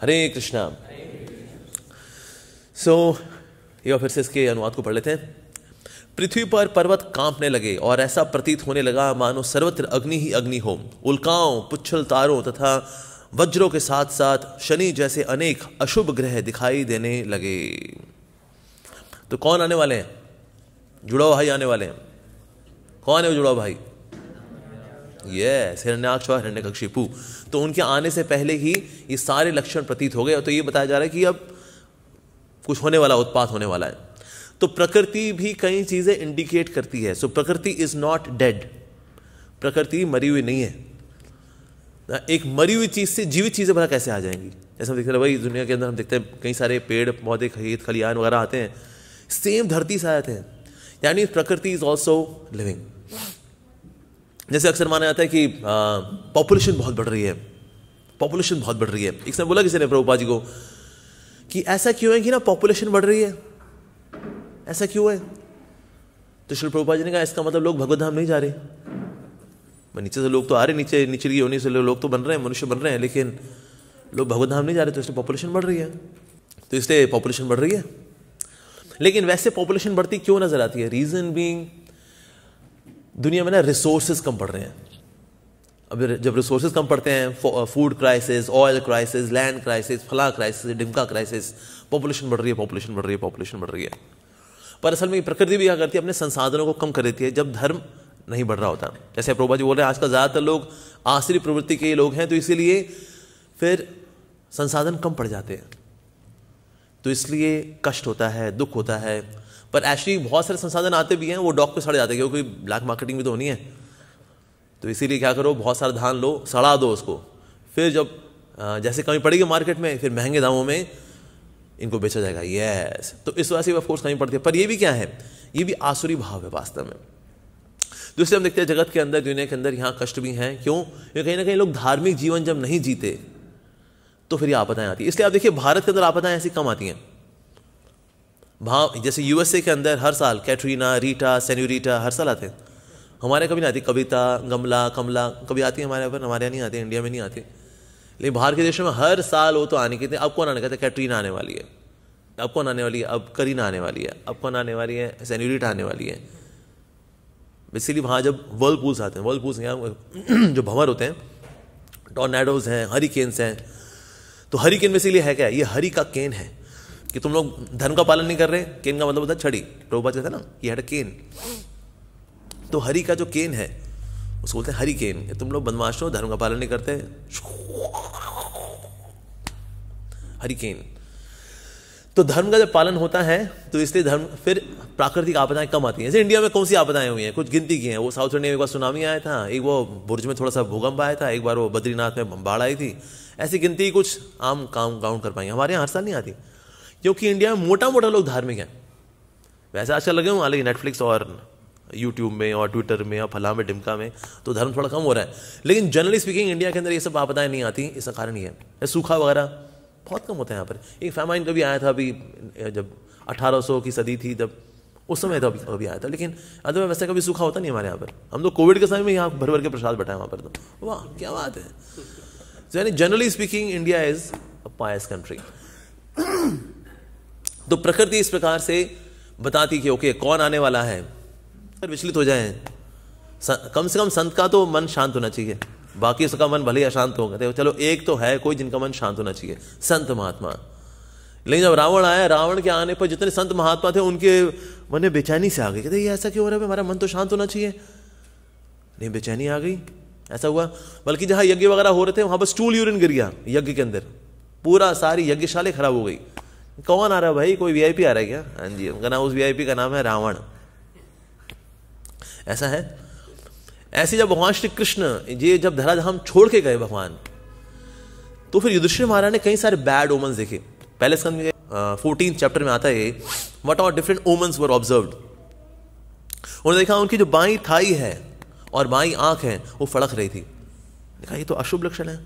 हरे कृष्णा सो ये फिर से इसके अनुवाद को पढ़ लेते हैं पृथ्वी पर पर्वत कांपने लगे और ऐसा प्रतीत होने लगा मानो सर्वत्र अग्नि ही अग्नि हो उल्काओं पुच्छल तारों तथा वज्रों के साथ साथ शनि जैसे अनेक अशुभ ग्रह दिखाई देने लगे तो कौन आने वाले हैं जुड़ाव भाई आने वाले हैं कौन है वो जुड़ाव भाई यस हिरण्याक्ष और हिरण्यकक्षिपु तो उनके आने से पहले ही ये सारे लक्षण प्रतीत हो गए तो ये बताया जा रहा है कि अब कुछ होने वाला उत्पात होने वाला है तो प्रकृति भी कई चीज़ें इंडिकेट करती है सो प्रकृति इज़ नॉट डेड प्रकृति मरी हुई नहीं है एक मरी हुई चीज़ से जीवित चीज़ें भला कैसे आ जाएंगी जैसे हम देखते हैं भाई दुनिया के अंदर हम देखते हैं कई सारे पेड़ पौधे खेत खलियान वगैरह आते हैं सेम धरती से आते हैं यानी प्रकृति इज़ ऑल्सो लिविंग जैसे अक्सर माना जाता है कि पॉपुलेशन बहुत बढ़ रही है पॉपुलेशन बहुत बढ़ रही है एक समय बोला किसी ने प्रभुपा जी को कि ऐसा क्यों है कि ना पॉपुलेशन बढ़ रही है ऐसा क्यों है तो श्री प्रभुपा जी ने कहा इसका मतलब लोग भगवत धाम नहीं जा रहे नीचे से लोग तो आ रहे नीचे की होने से लोग तो बन रहे हैं मनुष्य बन रहे हैं लेकिन लोग भगवत धाम नहीं जा रहे तो इसलिए पॉपुलेशन बढ़ रही है तो इसलिए पॉपुलेशन बढ़ रही है लेकिन वैसे पॉपुलेशन बढ़ती क्यों नजर आती है रीजन बींग दुनिया में ना रिसोर्सेज कम पड़ रहे हैं अब जब रिसोर्सेज कम पड़ते हैं food crisis oil crisis land crisis फला क्राइसिस डिमका क्राइसिस पॉपुलेशन बढ़ रही है पॉपुलेशन बढ़ रही है पॉपुलेशन बढ़ रही है पर असल में प्रकृति भी क्या करती है अपने संसाधनों को कम कर देती है जब धर्म नहीं बढ़ रहा होता जैसे प्रभा जी बोल रहे हैं आजकल ज़्यादातर लोग आश्री प्रवृत्ति के लोग हैं तो इसीलिए फिर संसाधन कम पड़ जाते हैं तो इसलिए कष्ट होता है दुख होता है पर एक्चुअली बहुत सारे संसाधन आते भी हैं वो डॉक पे सड़ जाते हैं क्योंकि ब्लैक मार्केटिंग भी तो होनी है तो इसीलिए क्या करो बहुत सारा धान लो सड़ा दो उसको फिर जब जैसे कमी पड़ेगी मार्केट में फिर महंगे दामों में इनको बेचा जाएगा यस तो इस वजह से ऑफकोर्स कमी पड़ती है पर ये भी क्या है ये भी आसुरी भाव है वास्तव में दूसरे हम देखते हैं जगत के अंदर दुनिया के अंदर यहाँ कष्ट भी हैं क्यों कहीं ना कहीं लोग धार्मिक जीवन जब नहीं जीते तो फिर ये आपदाएं आती है इसलिए आप देखिए भारत के अंदर आपदाएं ऐसी कम आती हैं भाव जैसे यूएसए के अंदर हर साल कैटरीना रीटा सेन्यूरीटा हर साल आते हैं हमारे कभी नहीं आती कविता गमला कमला कभी आती है हमारे यहाँ पर हमारे यहाँ नहीं आती इंडिया में नहीं आती लेकिन बाहर के देशों में हर साल वो तो आने के थे अब कौन आने कहते कैटरीना आने वाली है अब कौन आने वाली है अब करीना आने वाली है अब कौन आने वाली है सेन्यूरीटा आने वाली है बेसिकली वहाँ जब वर्ल्ड पूल्स आते हैं वर्ल्ड पूल्स यहाँ जो भंवर होते हैं टॉर्नेडोज हैं हरिकेन्स हैं तो हरिकेन बेसिकली है क्या ये हरी का केन है कि तुम लोग धर्म का पालन नहीं कर रहे केन का मतलब होता है छड़ी प्रभुपा कहते ना ये हैड केन तो हरि का जो केन है उसको बोलते हैं हरि केन तुम लोग बदमाश हो धर्म का पालन नहीं करते केन तो धर्म का जब पालन होता है तो इसलिए धर्म फिर प्राकृतिक आपदाएं कम आती हैं जैसे इंडिया में कौन सी आपदाएं हुई हैं कुछ गिनती की हैं वो साउथ इंडिया में एक बार सुनामी आया था एक वो बुर्ज में थोड़ा सा भूकंप आया था एक बार वो बद्रीनाथ में बाढ़ आई थी ऐसी गिनती कुछ आम काम काउंट कर पाएंगे हमारे यहाँ हर साल नहीं आती क्योंकि इंडिया में मोटा मोटा लोग धार्मिक हैं वैसे आजकल लगे हुए हालांकि नेटफ्लिक्स और यूट्यूब में और ट्विटर में और फला में डिमका में तो धर्म थोड़ा कम हो रहा है लेकिन जनरली स्पीकिंग इंडिया के अंदर ये सब आपदाएं नहीं आती इसका कारण ये है सूखा वगैरह बहुत कम होता है यहाँ पर एक फैमाइन कभी आया था अभी जब अठारह की सदी थी जब उस समय तो अभी अभी आया था लेकिन अदर वैसे कभी सूखा होता नहीं हमारे यहाँ पर हम तो कोविड के समय में यहाँ भर भर के प्रसाद बैठा है वहाँ पर तो वाह क्या बात है तो यानी generally speaking India is a pious country तो प्रकृति इस प्रकार से बताती कि ओके कौन आने वाला है अगर विचलित हो जाए कम से कम संत का तो मन शांत होना चाहिए बाकी उसका मन भले ही अशांत होगा गए चलो एक तो है कोई जिनका मन शांत होना चाहिए संत महात्मा लेकिन जब रावण आया रावण के आने पर जितने संत महात्मा थे उनके मन में बेचैनी से आ गई कहते ये ऐसा क्यों हो रहा है हमारा मन तो शांत होना चाहिए नहीं बेचैनी आ गई ऐसा हुआ बल्कि जहां यज्ञ वगैरह हो रहे थे वहां पर स्टूल यूरिन गिर गया यज्ञ के अंदर पूरा सारी यज्ञशाले खराब हो गई कौन आ रहा है भाई कोई वीआईपी आ रहा है क्या हाँ जी उनका नाम उस वीआईपी का नाम है रावण ऐसा है ऐसे जब भगवान श्री कृष्ण ये जब धराधाम छोड़ के गए भगवान तो फिर युधिष्ठिर महाराज ने कई सारे बैड ओमन्स देखे पहले स्कंद में फोर्टीन चैप्टर में आता है what are different omens were observe उन्होंने देखा उनकी जो बाई थाई है और बाई आंख है वो फड़क रही थी देखा ये तो अशुभ लक्षण है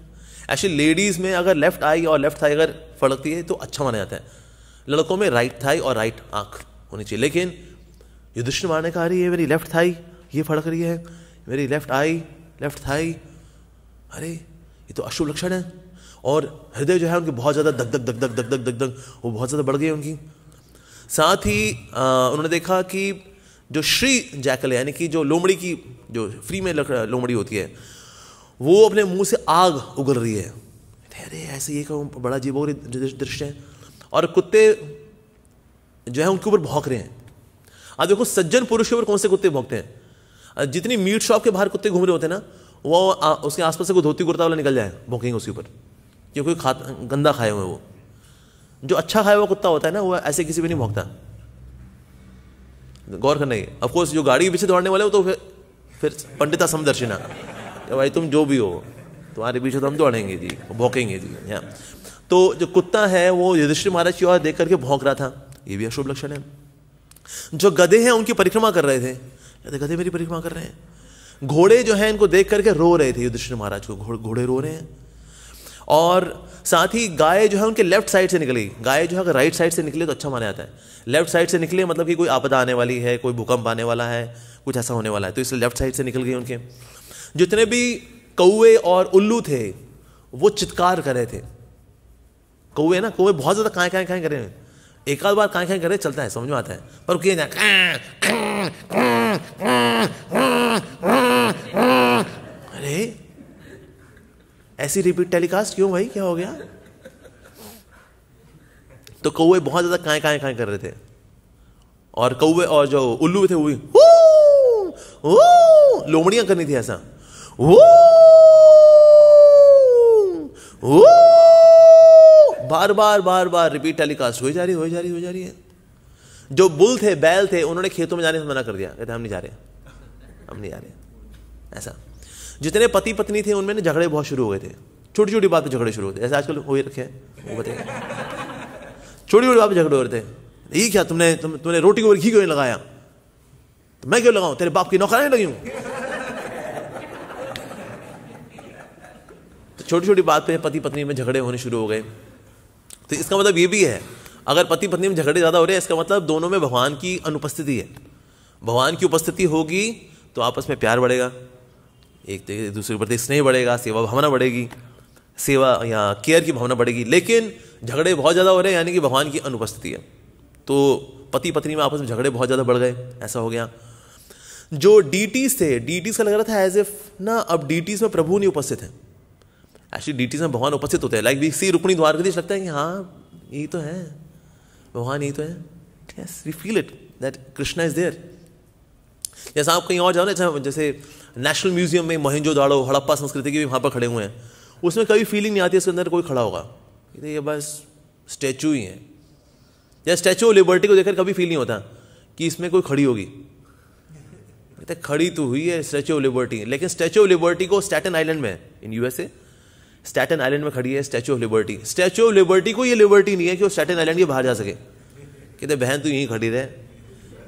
ऐसी लेडीज में अगर लेफ्ट आई और लेफ्ट थाई अगर फड़कती है तो अच्छा माना जाता है लड़कों में राइट थाई और राइट आंख होनी चाहिए लेकिन युधिष्ठ मार ने कहा अरे ये मेरी लेफ्ट थाई ये फड़क रही है मेरी लेफ्ट आई लेफ्ट थाई अरे ये तो अशुभ लक्षण है और हृदय जो है उनके बहुत ज़्यादा धक धक धक धक धक धक धक धक वो बहुत ज़्यादा बढ़ गई उनकी साथ ही उन्होंने देखा कि जो श्री जैकल यानी कि जो लोमड़ी की जो फ्री में लोमड़ी होती है वो अपने मुंह से आग उगल रही है अरे ऐसे ये कहूँ बड़ा और दृश्य है और कुत्ते जो है उनके ऊपर भौंक रहे हैं अब देखो सज्जन पुरुष के ऊपर कौन से कुत्ते भौंकते हैं जितनी मीट शॉप के बाहर कुत्ते घूम रहे होते हैं ना वो आ, उसके आसपास से कोई धोती कुर्ता वाला निकल जाए भौंकेंगे उसके ऊपर क्योंकि खा गंदा खाए हुए वो जो अच्छा खाया हुआ कुत्ता होता है ना वो ऐसे किसी भी नहीं भौंकता गौर करना ही अफकोर्स जो गाड़ी के पीछे दौड़ने वाले हो तो फिर फिर पंडिता समदर्शिना भाई तुम जो भी हो तुम्हारे पीछे तो हम दौड़ेंगे जी भोंकेंगे जी यहाँ तो जो कुत्ता है वो युधिष्ठिर महाराज की ओर देख करके भौंक रहा था ये भी अशुभ लक्षण है जो गधे हैं उनकी परिक्रमा कर रहे थे कहते गधे मेरी परिक्रमा कर रहे हैं घोड़े जो हैं इनको देख करके रो रहे थे युधिष्ठिर महाराज को घोड़े घोड़े रो रहे हैं और साथ ही गाय जो है उनके लेफ्ट साइड से निकली गाय जो है अगर राइट साइड से निकले तो अच्छा माना जाता है लेफ्ट साइड से निकले मतलब कि कोई आपदा आने वाली है कोई भूकंप आने वाला है कुछ ऐसा होने वाला है तो इसलिए लेफ्ट साइड से निकल गई उनके जितने भी कौए और उल्लू थे वो चित्कार कर रहे थे कौए ना कौए बहुत ज़्यादा काय काय काय करे एक आध बार काय काय करे चलता है समझ में आता है पर किए ना अरे ऐसी रिपीट टेलीकास्ट क्यों भाई क्या हो गया तो कौए बहुत ज़्यादा काय काय काय कर रहे थे और कौए और जो उल्लू थे वो भी लोमड़ियां करनी थी ऐसा वो बार बार बार बार रिपीट टेलीकास्ट हो जा रही हो जा रही हो जा रही है जो बुल थे बैल थे उन्होंने खेतों में जाने से मना कर दिया कहते हम नहीं जा रहे हम नहीं जा रहे ऐसा जितने पति पत्नी थे उनमें ना झगड़े बहुत शुरू हो गए थे छोटी छोटी बात पर झगड़े शुरू होते ऐसे आजकल हो ही रखे हैं वो बताइए छोटी छोटी बात पर झगड़े हो रहे थे ये क्या तुमने तुम, तुमने रोटी को घी क्यों नहीं लगाया तो मैं क्यों लगाऊं तेरे बाप की नौकरा नहीं लगी हूं तो छोटी छोटी बात पे पति पत्नी में झगड़े होने शुरू हो गए तो इसका मतलब ये भी है अगर पति पत्नी में झगड़े ज़्यादा हो रहे हैं इसका मतलब दोनों में भगवान की अनुपस्थिति है भगवान की उपस्थिति होगी तो आपस में प्यार बढ़ेगा एक दूसरे के प्रति स्नेह बढ़ेगा सेवा भावना बढ़ेगी सेवा या केयर की भावना बढ़ेगी लेकिन झगड़े बहुत ज़्यादा हो रहे हैं यानी कि भगवान की अनुपस्थिति है तो पति पत्नी में आपस में झगड़े बहुत ज़्यादा बढ़ गए ऐसा हो गया जो डी थे डी का लग रहा था एज इफ ना अब डी में प्रभु नहीं उपस्थित हैं एक्चुअली डीटीज में भगवान उपस्थित होते हैं like we see Rukmini Dwarkadhish लगता है कि हाँ यही तो है भगवान यही तो है yes we feel it that Krishna is there जैसा आप कहीं और जाओ ना जैसे नेशनल म्यूजियम में मोहिंजो दाड़ो हड़प्पा संस्कृति के भी वहाँ पर खड़े हुए हैं उसमें कभी फीलिंग नहीं आती उसके अंदर कोई खड़ा होगा ये तो बस स्टैचू ही है या स्टैचू ऑफ लिबर्टी को देखकर कभी फील नहीं होता कि इसमें कोई खड़ी होगी खड़ी तो हुई है स्टैचू ऑफ लिबर्टी लेकिन स्टैचू ऑफ लिबर्टी को स्टैटन आइलैंड में इन यूएसए स्टैटन आइलैंड में खड़ी है Statue of Liberty Statue of Liberty को ये लिबर्टी नहीं है कि वो स्टैटन आइलैंड के बाहर जा सके कहते बहन तू यहीं खड़ी रहे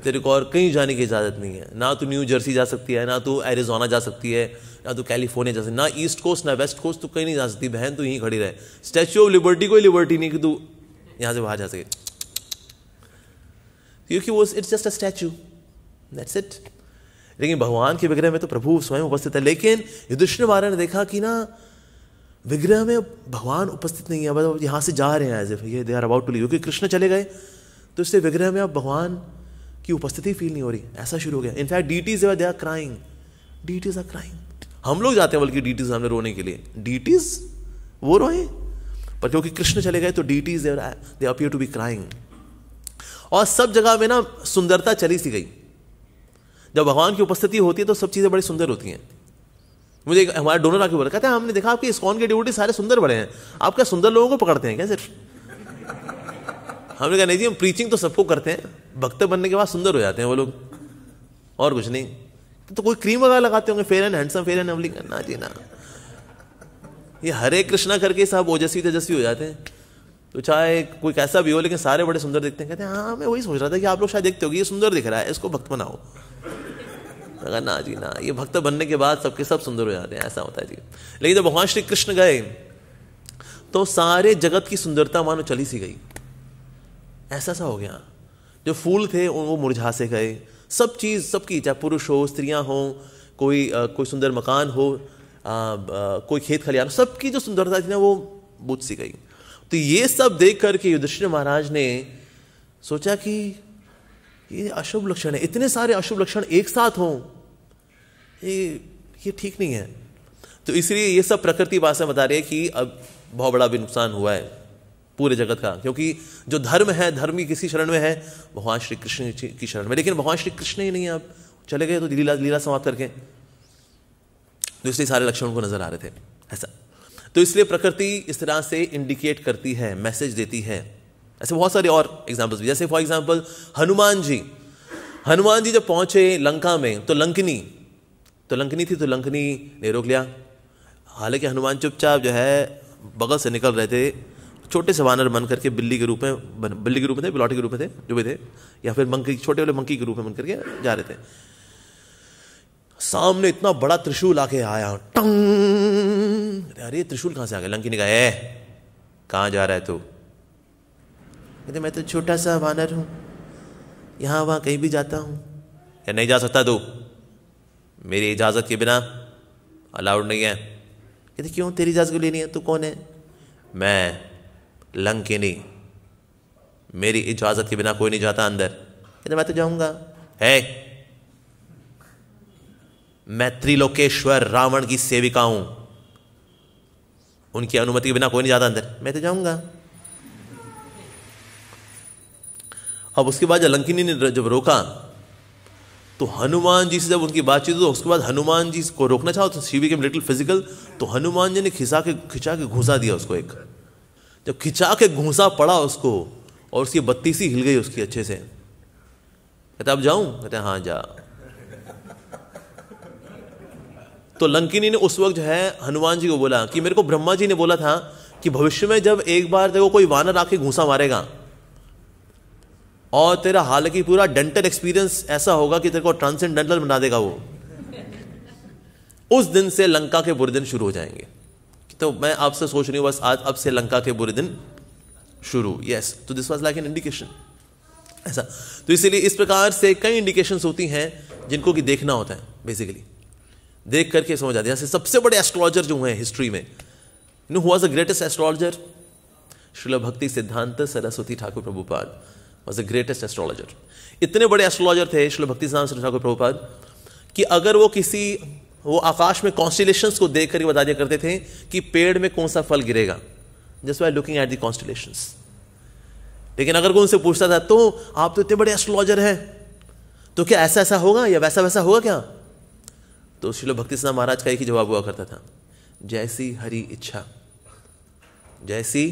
तेरे को और कहीं जाने की इजाज़त नहीं है ना तो न्यू जर्सी जा सकती है ना तो एरिजोना जा सकती है ना तो कैलिफोर्निया जा सकती ना ईस्ट कोस्ट ना वेस्ट कोस्ट तो कहीं नहीं जा सकती बहन तो यहीं खड़ी रहे स्टैचू ऑफ लिबर्टी कोई लिबर्टी नहीं कि तू यहाँ से बाहर जा सके क्योंकि वो it's just a statue that's it लेकिन भगवान के विग्रह में तो प्रभु स्वयं उपस्थित है लेकिन युधिष्ठ ने देखा कि ना विग्रह में भगवान उपस्थित नहीं है मतलब यहाँ से जा रहे हैं एज इफ ये they are about to leave क्योंकि कृष्ण चले गए तो इससे विग्रह में अब भगवान की उपस्थिति फील नहीं हो रही ऐसा शुरू हो गया in fact deities they are crying deities are crying हम लोग जाते हैं बल्कि डी टीज हमें रोने के लिए डी टीज वो रोए पर क्योंकि कृष्ण चले गए तो deities they appear to be crying और सब जगह में ना सुंदरता चली सी गई जब भगवान की उपस्थिति होती है तो सब चीज़ें बड़ी सुंदर होती हैं मुझे हमारे डोनर आके बोला कहते हैं हमने देखा आपके इस्कॉन के डिवोटी सारे सुंदर बड़े हैं आप क्या सुंदर लोगों को पकड़ते हैं क्या सिर्फ हमने कहा नहीं जी हम प्रीचिंग तो सबको करते हैं भक्त बनने के बाद सुंदर हो जाते हैं वो लोग और कुछ नहीं तो, तो कोई क्रीम वगैरह लगाते होंगे fair and handsome fair and lovely ना जी ना ये हरे कृष्णा करके सब ओजस्वी तेजस्वी हो जाते हैं तो चाहे कोई कैसा भी हो लेकिन सारे बड़े सुंदर दिखते हैं कहते हैं हाँ मैं वही सोच रहा था कि आप लोग शायद देखते हो ये सुंदर दिख रहा है इसको भक्त बनाओ मैंने कहा ना जी ना ये भक्त बनने के बाद सबके सब सुंदर हो जाते हैं ऐसा होता है जी लेकिन जब भगवान श्री कृष्ण गए तो सारे जगत की सुंदरता मानो चली सी गई ऐसा सा हो गया जो फूल थे वो मुरझा से गए सब चीज़ सबकी चाहे पुरुष हो स्त्रियाँ हों कोई आ, कोई सुंदर मकान हो आ, आ, कोई खेत खलिहान हो सबकी जो सुंदरता थी ना वो बुझ सी गई तो ये सब देख करके युधिष्ठिर महाराज ने सोचा कि ये अशुभ लक्षण है इतने सारे अशुभ लक्षण एक साथ हों ये ये ठीक नहीं है तो इसलिए ये सब प्रकृति भाषा बता रही है कि अब बहुत बड़ा भी नुकसान हुआ है पूरे जगत का क्योंकि जो धर्म है धर्म ही किसी शरण में है भगवान श्री कृष्ण की शरण में लेकिन भगवान श्री कृष्ण ही नहीं है अब चले गए तो लीला लीला समाप्त करके तो इसलिए सारे लक्षणों को नजर आ रहे थे ऐसा तो इसलिए प्रकृति इस तरह से इंडिकेट करती है मैसेज देती है ऐसे बहुत सारे और एग्जाम्पल्स भी जैसे फॉर एग्जाम्पल हनुमान जी हनुमान जी जब पहुंचे लंका में तो लंकनी तो लंकनी थी तो लंकनी ने रोक लिया हालांकि हनुमान चुपचाप जो है बगल से निकल रहे थे छोटे से वानर बन करके बिल्ली के रूप में बन बिल्ली के रूप में थे बिलौटी के रूप में थे जो भी थे या फिर मंकी छोटे वाले मंकी के रूप में बन करके जा रहे थे सामने इतना बड़ा त्रिशूल आके आया टंग अरे त्रिशूल कहाँ से आ गया लंकी ने कहा कहाँ जा रहा है तू कहते मैं तो छोटा सा वानर हूँ यहाँ वहाँ कहीं भी जाता हूँ या नहीं जा सकता तू मेरी इजाज़त के बिना अलाउड नहीं है कहते क्यों तेरी इजाज़त को लेनी है तू कौन है मैं लंकिनी मेरी इजाज़त के बिना कोई नहीं जाता अंदर कहते मैं तो जाऊँगा है मैं त्रिलोकेश्वर रावण की सेविका हूँ उनकी अनुमति के बिना कोई नहीं जाता अंदर मैं तो जाऊँगा अब उसके बाद अलंकिनी लंकिनी ने जब रोका तो हनुमान जी से जब उनकी बातचीत हुई तो उसके बाद हनुमान जी को रोकना चाहो तो शी बी लिटिल फिजिकल तो हनुमान जी ने खिंचा के खिंचा के घूसा दिया उसको एक जब खिंचा के घूसा पड़ा उसको और उसकी बत्तीसी हिल गई उसकी अच्छे से कहते अब जाऊं कहते हाँ जा तो लंकिनी ने उस वक्त जो है हनुमान जी को बोला कि मेरे को ब्रह्मा जी ने बोला था कि भविष्य में जब एक बार देखो कोई वानर आके घूसा मारेगा और तेरा हालांकि पूरा डेंटल एक्सपीरियंस ऐसा होगा कि तेरे को ट्रांसेंडेंटल बना देगा वो उस दिन से लंका के बुरे दिन शुरू हो जाएंगे तो मैं आपसे सोच रही हूं बस आज अब से लंका के बुरे दिन शुरू यस तो this was like an indication ऐसा तो इसीलिए इस प्रकार से कई इंडिकेशन होती हैं जिनको कि देखना होता है बेसिकली देख करके समझ आते है जैसे सबसे बड़े एस्ट्रोलॉजर जो हैं हिस्ट्री में नो हुआ the greatest astrologer Srila Bhakti Siddhanta Saraswati Thakur Prabhupada was the greatest astrologer इतने बड़े एस्ट्रोलॉजर थे श्री भक्ति ठाकुर प्रभुपाद कि अगर वो किसी वो आकाश में कॉन्स्टिलेशन को देख कर बता दिया करते थे कि पेड़ में कौन सा फल गिरेगा just by looking at the constellations लेकिन अगर कोई उनसे पूछता था तो आप तो इतने बड़े एस्ट्रोलॉजर हैं तो क्या ऐसा ऐसा होगा या वैसा वैसा होगा क्या तो शिलो भक्ति सिन्हा महाराज का एक ही जवाब हुआ करता था जैसी हरी इच्छा जैसी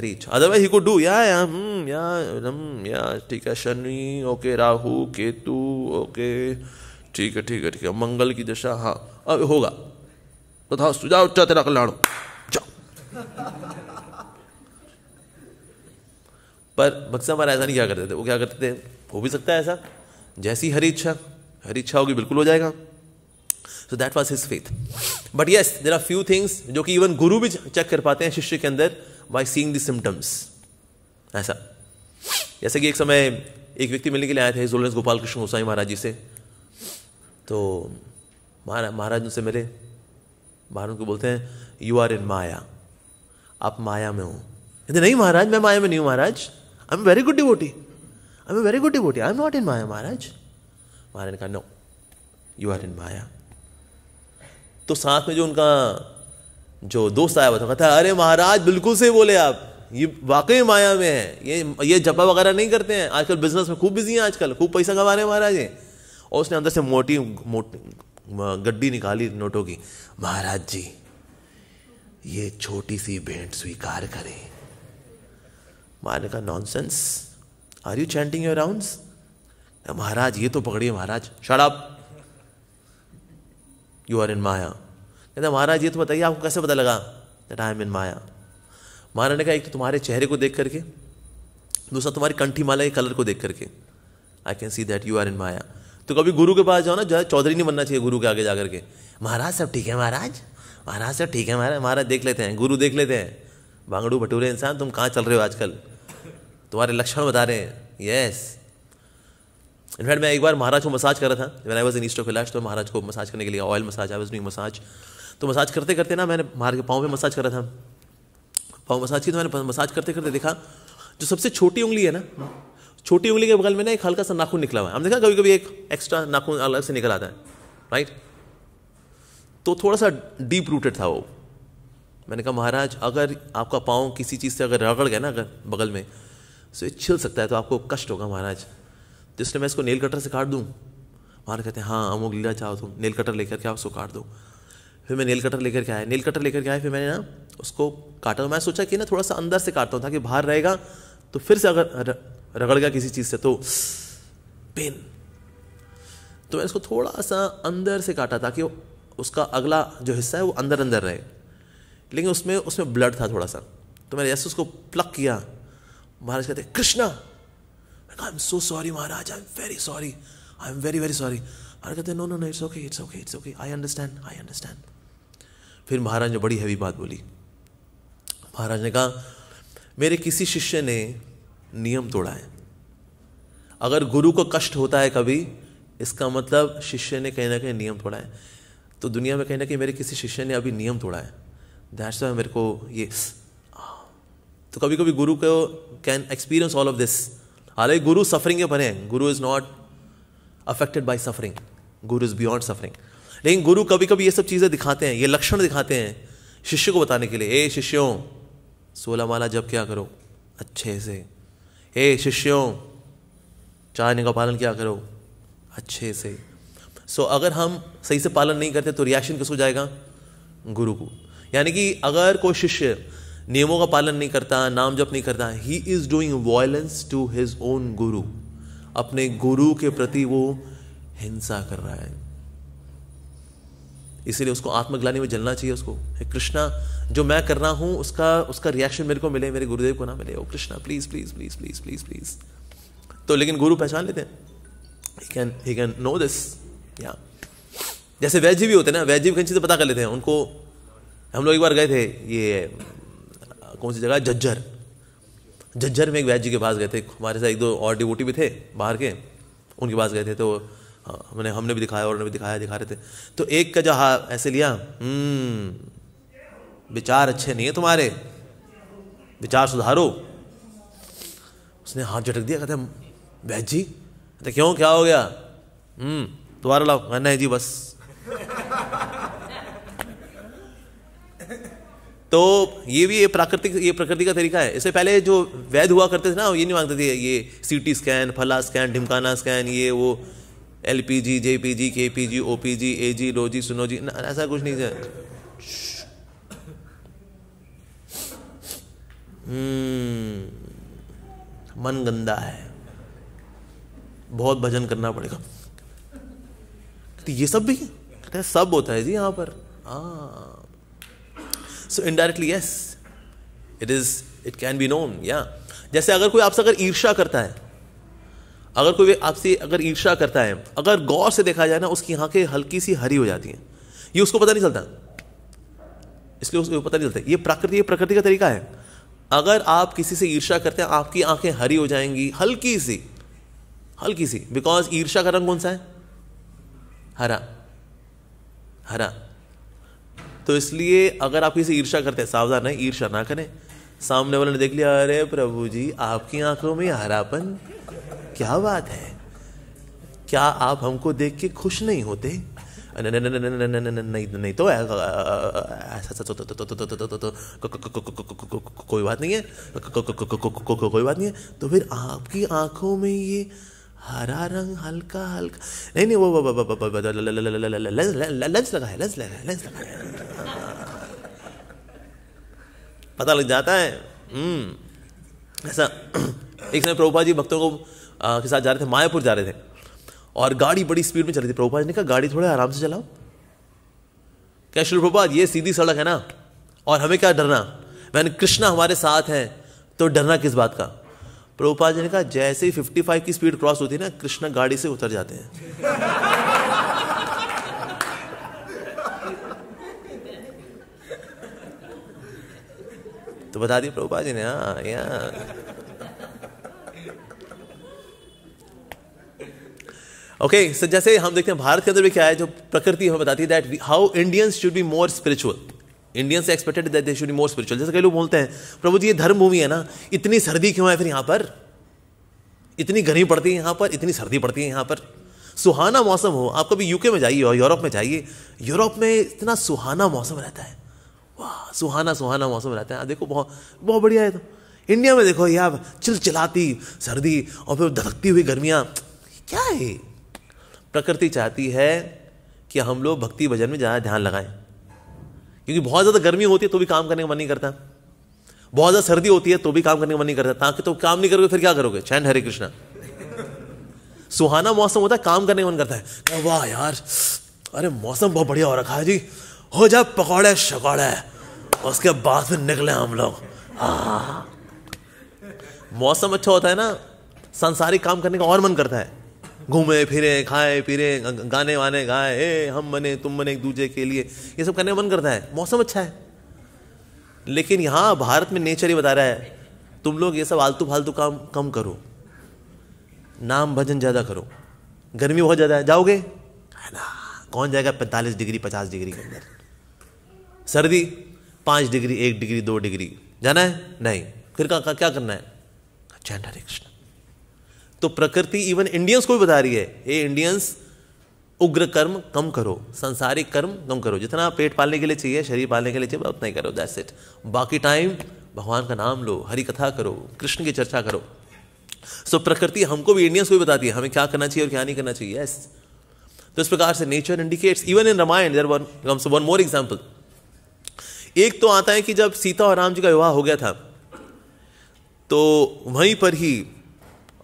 reach. Otherwise he could do या या हम या रम या ठीक है शनि ओके राहु केतु ओके ठीक है ठीक है ठीक है मंगल की दशा हाँ अब होगा तो था सुझाव उच्चा तेरा कल्याण पर बक्सा हमारा ऐसा नहीं क्या करते थे वो क्या करते थे हो भी सकता है ऐसा जैसी हरी इच्छा हरी इच्छा होगी बिल्कुल हो जाएगा so that was his faith but yes there are few things जो कि इवन गुरु भी चेक कर पाते हैं शिष्य के अंदर बाय सीइंग सिम्टम्स ऐसा जैसे कि एक समय एक व्यक्ति मिलने के लिए आए थे जोलेंस गोपाल कृष्ण गोसाई महाराज जी से तो महाराज उनसे मिले महाराज उनको बोलते हैं यू आर इन माया आप माया में हो कहते नहीं महाराज मैं माया में नहीं हूँ महाराज I am very good devotee I am very good devotee I am not in maya महाराज महाराज ने कहा no you are in maya तो साथ में जो उनका जो दोस्त आया हुआ था कहता अरे महाराज बिल्कुल सही बोले आप ये वाकई माया में है ये ये जपा वगैरह नहीं करते हैं आजकल बिजनेस में खूब बिजी हैं आजकल खूब पैसा कमा रहे हैं महाराज ये और उसने अंदर से मोटी मोटी गड्डी निकाली नोटों की महाराज जी ये छोटी सी भेंट स्वीकार करें मारने का nonsense are you chanting your rounds महाराज ये तो पकड़िए महाराज शराब यू आर इन माया कहता महाराज ये तो बताइए आपको कैसे पता लगा दैट आई एम इन माया महाराज ने कहा एक तो तुम्हारे चेहरे को देख करके दूसरा तुम्हारी कंठी माला के कलर को देख करके I can see that you are in maya तो कभी गुरु के पास जाओ ना जो है चौधरी नहीं बनना चाहिए गुरु के आगे जा करके महाराज सब ठीक है महाराज महाराज सब ठीक है महाराज महाराज देख लेते हैं गुरु देख लेते हैं भांगड़ू भटूरे इंसान तुम कहाँ चल रहे हो आजकल तुम्हारे लक्षण बता रहे हैं यस इनफैक्ट मैं एक बार महाराज को मसाज कर रहा था I was in east of इलाज तो महाराज को मसाज करने के लिए oil massage I was doing massage तो मसाज करते करते ना मैंने मार के पाँव में मसाज करा था पाँव मसाज की तो मैंने मसाज करते करते देखा जो सबसे छोटी उंगली है ना छोटी उंगली के बगल में ना एक हल्का सा नाखून निकला हुआ है हम देखा कभी कभी एक एक्स्ट्रा नाखून अलग से निकल आता है राइट तो थोड़ा सा डीप रूटेड था वो मैंने कहा महाराज अगर आपका पाँव किसी चीज़ से अगर रगड़ गया ना अगर बगल में तो ये छिल सकता है तो आपको कष्ट होगा महाराज जिसने तो मैं इसको नेल कटर से काट दूँ महाराज कहते हैं हाँ अमोक लीला चाहो तुम नेल कटर लेकर के आप उसको काट दो फिर मैं नेल कटर लेकर के आया नेल कटर लेकर के आया फिर मैंने ना उसको काटा तो मैं सोचा कि ना थोड़ा सा अंदर से काटता हूँ ताकि बाहर रहेगा तो फिर से अगर रगड़ गया किसी चीज़ से तो पेन तो मैंने उसको थोड़ा सा अंदर से काटा ताकि उसका अगला जो हिस्सा है वो अंदर अंदर रहे लेकिन उसमें उसमें ब्लड था थोड़ा सा तो मैंने जैसे उसको प्लक किया महाराज कहते Krishna I am so sorry महाराज I am very sorry I am very very sorry महाराज कहते no no no it's okay it's okay it's okay I understand I understand फिर महाराज ने बड़ी हैवी बात बोली महाराज ने कहा मेरे किसी शिष्य ने नियम तोड़ा है अगर गुरु को कष्ट होता है कभी इसका मतलब शिष्य ने कहीं ना कहीं नियम तोड़ा है तो दुनिया में कहीं ना कहीं मेरे किसी शिष्य ने अभी नियम तोड़ा है दैट्स वाई मेरे को ये तो कभी कभी गुरु को can experience all of this हालांकि गुरु सफरिंग के बने guru is not affected by suffering guru is beyond suffering लेकिन गुरु कभी कभी ये सब चीज़ें दिखाते हैं ये लक्षण दिखाते हैं शिष्य को बताने के लिए ए शिष्यों सोलह माला जब क्या करो अच्छे से ए शिष्यों चाहने का पालन क्या करो अच्छे से सो so, अगर हम सही से पालन नहीं करते तो रिएक्शन किसको जाएगा गुरु को यानी कि अगर कोई शिष्य नियमों का पालन नहीं करता नाम जप नहीं करता he is doing violence to his own guru अपने गुरु के प्रति वो हिंसा कर रहा है इसीलिए उसको आत्मग्लानी में जलना चाहिए उसको हे कृष्णा जो मैं कर रहा हूँ उसका उसका रिएक्शन मेरे को मिले मेरे गुरुदेव को ना मिले oh Krishna please please please please please please तो लेकिन गुरु पहचान लेते हैं he can he can know this या जैसे वैजी भी होते हैं ना वैजी भी कहीं से पता कर लेते हैं उनको हम लोग एक बार गए थे ये कौन सी जगह जज्जर जज्जर में एक वैद्य जी के पास गए थे हमारे साथ एक दो और डिवोटी भी थे बाहर के उनके पास गए थे तो हाँ मैंने हमने भी दिखाया और उन्होंने भी दिखाया दिखा रहे थे तो एक का जो हा ऐसे लिया हम्म, विचार अच्छे नहीं है तुम्हारे विचार सुधारो उसने हाथ झटक दिया कहते वैद जी कहते क्यों क्या हो गया हम्म, दोबारा लाओ कहना है जी बस तो ये भी ये प्राकृतिक ये प्रकृति का तरीका है इससे पहले जो वैध हुआ करते थे ना ये नहीं मांगते थे ये सीटी स्कैन फला स्कैन ढिमकाना स्कैन ये वो L P G J P G K P जी ओ पी जी ए जी लो जी सुनो जी ना, ऐसा कुछ नहीं है हम्म, मन गंदा है बहुत भजन करना पड़ेगा तो ये सब भी कहते हैं सब होता है जी यहाँ पर so indirectly yes it is it can be known या जैसे अगर कोई आपसे अगर ईर्षा करता है अगर कोई आपसे अगर ईर्षा करता है अगर गौर से देखा जाए ना उसकी आंखें हल्की सी हरी हो जाती हैं ये उसको पता नहीं चलता इसलिए उसको पता नहीं चलता ये प्रकृति ये प्रकृति का तरीका है अगर आप किसी से ईर्षा करते हैं आपकी आंखें हरी हो जाएंगी हल्की सी हल्की सी बिकॉज ईर्षा का रंग कौन सा है हरा हरा तो इसलिए अगर आप किसी ईर्षा करते हैं सावधान है ईर्षा ना करें सामने वाले ने देख लिया अरे प्रभु जी आपकी आंखों में हरापन क्या बात है क्या आप हमको देख के खुश नहीं होते नहीं नहीं तो ऐसा कोई बात नहीं है कोई बात नहीं है तो फिर आपकी आंखों में ये हरा रंग हल्का हल्का नहीं नहीं वो लंच लगा है लंच लगा है लंच लगा है पता लग जाता है ऐसा एक समय प्रभुपा जी भक्तों को के साथ जा रहे थे मायापुर जा रहे थे और गाड़ी बड़ी स्पीड में चल रही थी प्रभुपाद ने कहा गाड़ी थोड़ा आराम से चलाओ क्या श्री प्रभुपाद ये सीधी सड़क है ना और हमें क्या डरना मैंने कृष्णा हमारे साथ हैं तो डरना किस बात का प्रभुपाद जी ने कहा जैसे ही फाइव की स्पीड क्रॉस होती है ना कृष्णा गाड़ी से उतर जाते हैं तो बता दी प्रभुपा जी ने हाँ यहाँ ओके सर जैसे हम देखते हैं भारत के अंदर भी क्या है जो प्रकृति हमें बताती है that how Indians should be more spiritual Indians expected that they should be more spiritual जैसे कई लोग बोलते हैं प्रभु जी ये धर्म भूमि है ना इतनी सर्दी क्यों है फिर यहाँ पर इतनी गर्मी पड़ती है यहाँ पर इतनी सर्दी पड़ती है यहाँ पर सुहाना मौसम हो आप कभी यूके में जाइए और यूरोप में जाइए यूरोप में इतना सुहाना मौसम रहता है वाह सुहाना सुहाना मौसम रहता है देखो बहुत बहुत बढ़िया है तो इंडिया में देखो यार चिलचिलाती सर्दी और फिर धड़कती हुई गर्मियाँ क्या है प्रकृति चाहती है कि हम लोग भक्ति भजन में ज़्यादा ध्यान लगाएं क्योंकि बहुत ज़्यादा गर्मी होती है तो भी काम करने का मन नहीं करता बहुत ज़्यादा सर्दी होती है तो भी काम करने का मन नहीं करता ताकि तो काम नहीं करोगे फिर क्या करोगे चैन हरे कृष्णा सुहाना मौसम होता है काम करने का मन करता है वाह यार अरे मौसम बहुत बढ़िया हो रखा है जी हो जाए पकौड़े शकौड़े उसके बाद फिर निकले हम लोग मौसम अच्छा होता है ना सांसारिक काम करने का और मन करता है घूमे फिरे खाए फिरे गाने वाने गाए ए हम बने तुम बने एक दूजे के लिए ये सब करने मन करता है मौसम अच्छा है लेकिन यहाँ भारत में नेचर ही बता रहा है तुम लोग ये सब आलतू फालतू काम कम करो नाम भजन ज़्यादा करो गर्मी बहुत ज़्यादा है जाओगे है ना कौन जाएगा पैंतालीस डिग्री पचास डिग्री के अंदर सर्दी पाँच डिग्री एक डिग्री दो डिग्री जाना है नहीं फिर का, का, क्या करना है जय हरे कृष्ण तो प्रकृति इवन इंडियंस को भी बता रही है ए इंडियंस उग्र कर्म कम करो संसारिक कर्म कम करो जितना पेट पालने के लिए चाहिए शरीर पालने के लिए चाहिए उतना ही करो दैट्स इट बाकी टाइम भगवान का नाम लो हरि कथा करो कृष्ण की चर्चा करो सो so, प्रकृति हमको भी इंडियंस को भी बताती है हमें क्या करना चाहिए और क्या नहीं करना चाहिए यस yes. तो इस प्रकार से nature indicates even in Ramayana there one comes one more example एक तो आता है कि जब सीता और राम जी का विवाह हो गया था तो वहीं पर ही